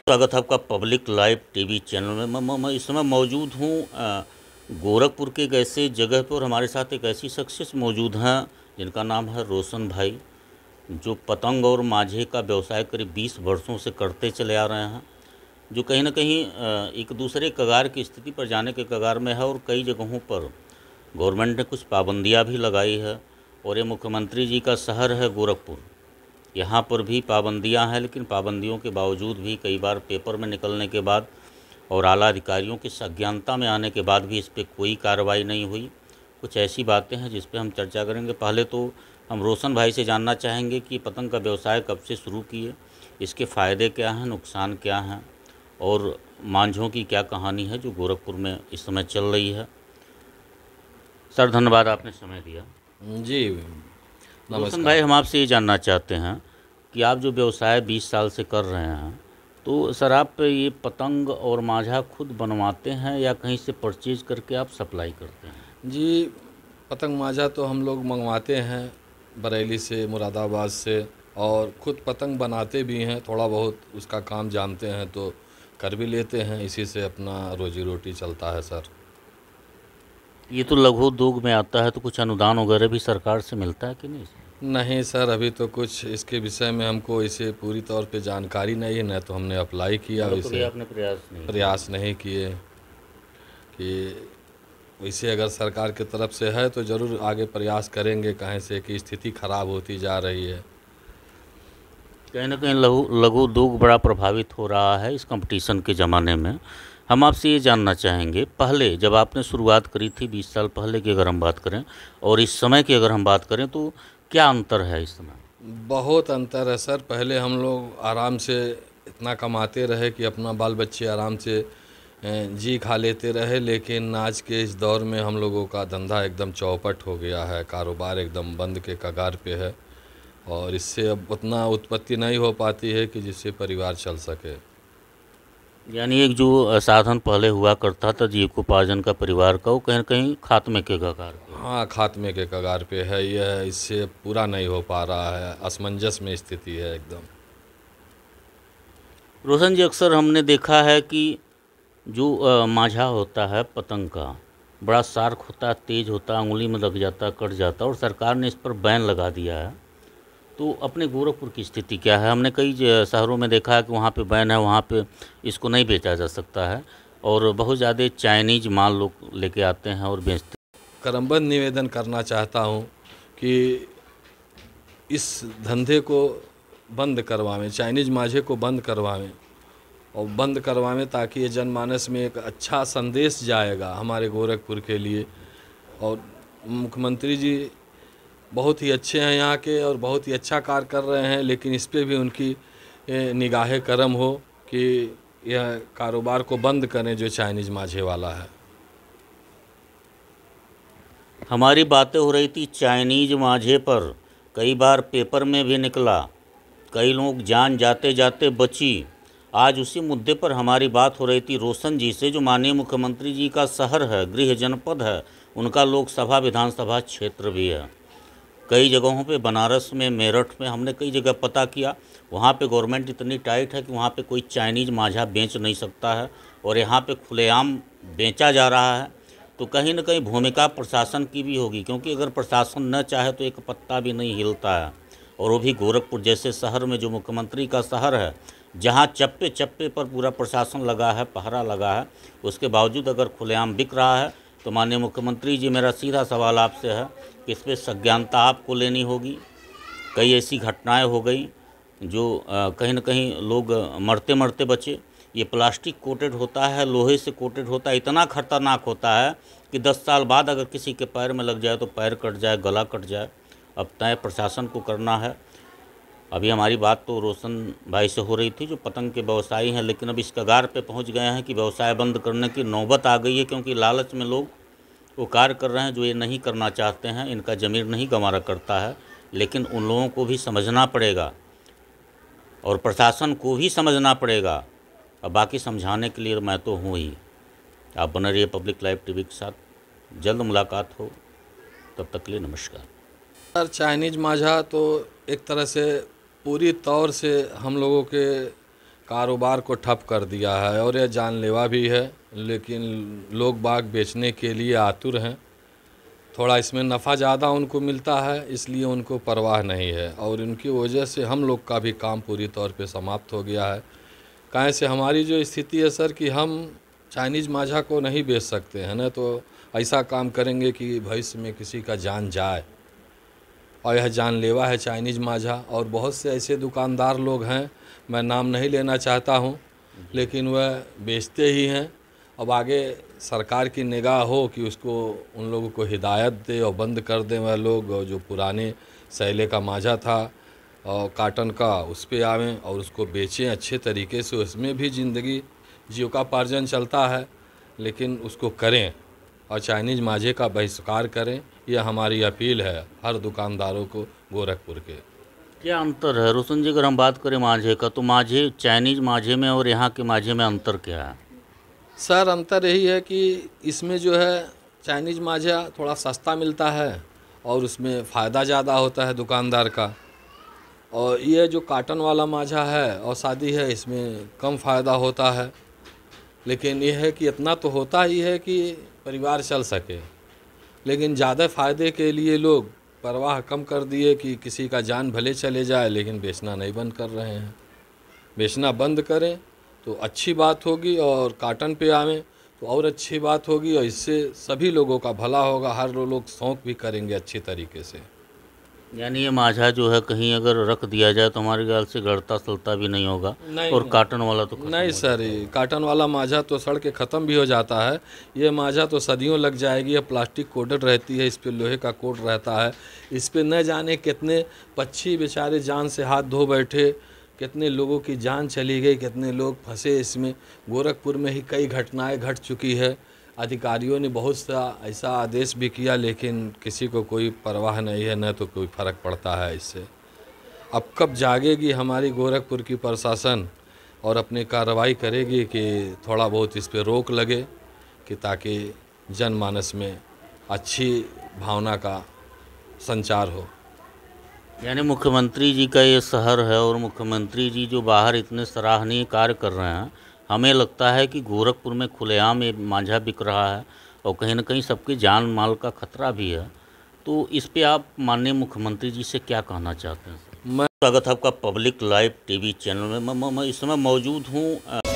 स्वागत है आपका पब्लिक लाइव टीवी चैनल में मैं, मैं इस समय मौजूद हूँ गोरखपुर के एक ऐसे जगह पर हमारे साथ एक ऐसी शख्सियत मौजूद हैं जिनका नाम है रोशन भाई जो पतंग और माझे का व्यवसाय करीब बीस वर्षों से करते चले आ रहे हैं जो कहीं ना कहीं एक दूसरे कगार की स्थिति पर जाने के कगार में है और कई जगहों पर गवर्नमेंट ने कुछ पाबंदियाँ भी लगाई है और ये मुख्यमंत्री जी का शहर है गोरखपुर यहाँ पर भी पाबंदियाँ हैं लेकिन पाबंदियों के बावजूद भी कई बार पेपर में निकलने के बाद और आला अधिकारियों की अज्ञानता में आने के बाद भी इस पर कोई कार्रवाई नहीं हुई कुछ ऐसी बातें हैं जिस पर हम चर्चा करेंगे पहले तो हम रोशन भाई से जानना चाहेंगे कि पतंग का व्यवसाय कब से शुरू किए इसके फ़ायदे क्या हैं नुकसान क्या हैं और मांझों की क्या कहानी है जो गोरखपुर में इस समय चल रही है सर धन्यवाद आपने समय दिया जी रोशन भाई हम आपसे ये जानना चाहते हैं कि आप जो व्यवसाय 20 साल से कर रहे हैं तो सर आप ये पतंग और माझा खुद बनवाते हैं या कहीं से परचेज करके आप सप्लाई करते हैं जी पतंग माझा तो हम लोग मंगवाते हैं बरेली से मुरादाबाद से और खुद पतंग बनाते भी हैं थोड़ा बहुत उसका काम जानते हैं तो कर भी लेते हैं इसी से अपना रोजी रोटी चलता है सर ये तो लघु उद्योग में आता है तो कुछ अनुदान वगैरह भी सरकार से मिलता है कि नहीं नहीं सर अभी तो कुछ इसके विषय में हमको इसे पूरी तौर पे जानकारी नहीं है न तो हमने अप्लाई किया तो इसे आपने प्रयास नहीं प्रयास नहीं किए कि इसे अगर सरकार की तरफ से है तो ज़रूर आगे प्रयास करेंगे कहें से कि स्थिति खराब होती जा रही है कहीं ना कहीं लघु लघु उद्योग बड़ा प्रभावित हो रहा है इस कंपटीशन के ज़माने में हम आपसे ये जानना चाहेंगे पहले जब आपने शुरुआत करी थी बीस साल पहले की अगर हम बात करें और इस समय की अगर हम बात करें तो क्या अंतर है इस समय बहुत अंतर है सर पहले हम लोग आराम से इतना कमाते रहे कि अपना बाल बच्चे आराम से जी खा लेते रहे लेकिन आज के इस दौर में हम लोगों का धंधा एकदम चौपट हो गया है कारोबार एकदम बंद के कगार पे है और इससे अब उतना उत्पत्ति नहीं हो पाती है कि जिससे परिवार चल सके यानी एक जो साधन पहले हुआ करता था जीविकोपार्जन का परिवार का वो कहीं ना कहीं खात्मे के कगार पे हाँ खात्मे के कगार पे है यह इससे पूरा नहीं हो पा रहा है असमंजस में स्थिति है एकदम रोशन जी अक्सर हमने देखा है कि जो माझा होता है पतंग का बड़ा सार्क होता है तेज़ होता है उंगली में लग जाता कट जाता और सरकार ने इस पर बैन लगा दिया है तो अपने गोरखपुर की स्थिति क्या है हमने कई शहरों में देखा है कि वहाँ पे बैन है वहाँ पे इसको नहीं बेचा जा सकता है और बहुत ज़्यादा चाइनीज माल लोग लेके आते हैं और बेचते हैं करमबंद निवेदन करना चाहता हूँ कि इस धंधे को बंद करवाएं चाइनीज माझे को बंद करवाएं और बंद करवाएं ताकि ये जनमानस में एक अच्छा संदेश जाएगा हमारे गोरखपुर के लिए और मुख्यमंत्री जी बहुत ही अच्छे हैं यहाँ के और बहुत ही अच्छा कार्य कर रहे हैं लेकिन इस पर भी उनकी निगाहें करम हो कि यह कारोबार को बंद करें जो चाइनीज़ माझे वाला है हमारी बातें हो रही थी चाइनीज़ माझे पर कई बार पेपर में भी निकला कई लोग जान जाते जाते बची आज उसी मुद्दे पर हमारी बात हो रही थी रोशन जी से जो माननीय मुख्यमंत्री जी का शहर है गृह जनपद है उनका लोकसभा विधानसभा क्षेत्र भी है कई जगहों पे बनारस में मेरठ में हमने कई जगह पता किया वहाँ पे गवर्नमेंट इतनी टाइट है कि वहाँ पे कोई चाइनीज़ माझा बेच नहीं सकता है और यहाँ पे खुलेआम बेचा जा रहा है तो कहीं ना कहीं भूमिका प्रशासन की भी होगी क्योंकि अगर प्रशासन न चाहे तो एक पत्ता भी नहीं हिलता है और वो भी गोरखपुर जैसे शहर में जो मुख्यमंत्री का शहर है जहाँ चप्पे चप्पे पर पूरा प्रशासन लगा है पहरा लगा है उसके बावजूद अगर खुलेआम बिक रहा है तो माननीय मुख्यमंत्री जी मेरा सीधा सवाल आपसे है कि इस पर संज्ञानता आपको लेनी होगी कई ऐसी घटनाएं हो गई जो कहीं ना कहीं लोग मरते मरते बचे ये प्लास्टिक कोटेड होता है लोहे से कोटेड होता है इतना खतरनाक होता है कि दस साल बाद अगर किसी के पैर में लग जाए तो पैर कट जाए गला कट जाए अब तय प्रशासन को करना है अभी हमारी बात तो रोशन भाई से हो रही थी जो पतंग के व्यवसायी हैं लेकिन अब इस कगार पे पहुंच गए हैं कि व्यवसाय बंद करने की नौबत आ गई है क्योंकि लालच में लोग वो कार्य कर रहे हैं जो ये नहीं करना चाहते हैं इनका ज़मीर नहीं गंवारा करता है लेकिन उन लोगों को भी समझना पड़ेगा और प्रशासन को भी समझना पड़ेगा और बाकी समझाने के लिए मैं तो हूँ ही आप बने रहिए पब्लिक लाइव टीवी के साथ जल्द मुलाकात हो तब तक के लिए नमस्कार सर चाइनीज़ माझा तो एक तरह से पूरी तौर से हम लोगों के कारोबार को ठप कर दिया है और यह जानलेवा भी है लेकिन लोग बाग बेचने के लिए आतुर हैं थोड़ा इसमें नफ़ा ज़्यादा उनको मिलता है इसलिए उनको परवाह नहीं है और उनकी वजह से हम लोग का भी काम पूरी तौर पे समाप्त हो गया है कहें से हमारी जो स्थिति है सर कि हम चाइनीज़ माझा को नहीं बेच सकते हैं ना तो ऐसा काम करेंगे कि भविष्य में किसी का जान जाए और यह जानलेवा है चाइनीज़ माझा और बहुत से ऐसे दुकानदार लोग हैं मैं नाम नहीं लेना चाहता हूँ लेकिन वह बेचते ही हैं अब आगे सरकार की निगाह हो कि उसको उन लोगों को हिदायत दे और बंद कर दें वह लोग जो पुराने सैले का माझा था और काटन का उस पर आवें और उसको बेचें अच्छे तरीके से उसमें भी ज़िंदगी जीविकापार्जन चलता है लेकिन उसको करें और चाइनीज़ माझे का बहिष्कार करें यह हमारी अपील है हर दुकानदारों को गोरखपुर के क्या अंतर है रोशन जी अगर हम बात करें माझे का तो माझे चाइनीज़ माझे में और यहाँ के माझे में अंतर क्या है सर अंतर यही है कि इसमें जो है चाइनीज़ माझा थोड़ा सस्ता मिलता है और उसमें फ़ायदा ज़्यादा होता है दुकानदार का और ये जो काटन वाला माझा है और शादी है इसमें कम फ़ायदा होता है लेकिन यह है कि इतना तो होता ही है कि परिवार चल सके लेकिन ज़्यादा फ़ायदे के लिए लोग परवाह कम कर दिए कि किसी का जान भले चले जाए लेकिन बेचना नहीं बंद कर रहे हैं बेचना बंद करें तो अच्छी बात होगी और काटन पे आवें तो और अच्छी बात होगी और इससे सभी लोगों का भला होगा हर लोग शौक भी करेंगे अच्छी तरीके से यानी ये माझा जो है कहीं अगर रख दिया जाए तो हमारे ख्याल से गढ़ता सलता भी नहीं होगा नहीं, और काटन वाला तो नहीं सर काटन वाला माझा तो सड़ के ख़त्म भी हो जाता है ये माझा तो सदियों लग जाएगी ये प्लास्टिक कोटेड रहती है इस पर लोहे का कोट रहता है इस पर न जाने कितने पक्षी बेचारे जान से हाथ धो बैठे कितने लोगों की जान चली गई कितने लोग फंसे इसमें गोरखपुर में ही कई घटनाएँ घट चुकी है अधिकारियों ने बहुत सा ऐसा आदेश भी किया लेकिन किसी को कोई परवाह नहीं है न तो कोई फ़र्क पड़ता है इससे अब कब जागेगी हमारी गोरखपुर की प्रशासन और अपनी कार्रवाई करेगी कि थोड़ा बहुत इस पर रोक लगे कि ताकि जनमानस में अच्छी भावना का संचार हो यानी मुख्यमंत्री जी का ये शहर है और मुख्यमंत्री जी जो बाहर इतने सराहनीय कार्य कर रहे हैं हमें लगता है कि गोरखपुर में खुलेआम ये मांझा बिक रहा है और कहीं ना कहीं सबके जान माल का खतरा भी है तो इस पे आप माननीय मुख्यमंत्री जी से क्या कहना चाहते हैं मैं स्वागत आपका पब्लिक लाइव टीवी चैनल में मैं इस समय मौजूद हूँ